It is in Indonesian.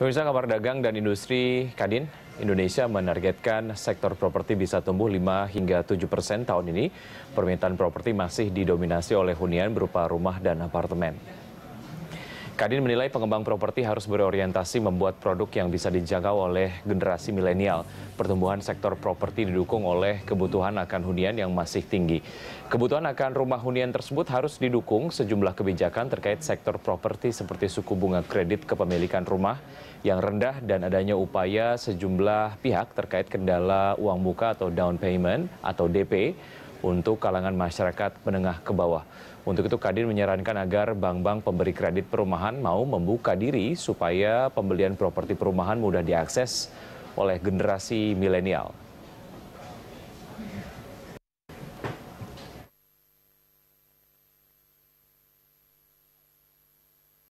Pemirsa kabar dagang dan industri Kadin, Indonesia menargetkan sektor properti bisa tumbuh 5 hingga 7 persen tahun ini. Permintaan properti masih didominasi oleh hunian berupa rumah dan apartemen. Kadin menilai pengembang properti harus berorientasi membuat produk yang bisa dijangkau oleh generasi milenial. Pertumbuhan sektor properti didukung oleh kebutuhan akan hunian yang masih tinggi. Kebutuhan akan rumah hunian tersebut harus didukung sejumlah kebijakan terkait sektor properti seperti suku bunga kredit kepemilikan rumah yang rendah dan adanya upaya sejumlah pihak terkait kendala uang muka atau down payment atau DP untuk kalangan masyarakat menengah ke bawah. Untuk itu Kadin menyarankan agar bank-bank pemberi kredit perumahan mau membuka diri supaya pembelian properti perumahan mudah diakses oleh generasi milenial.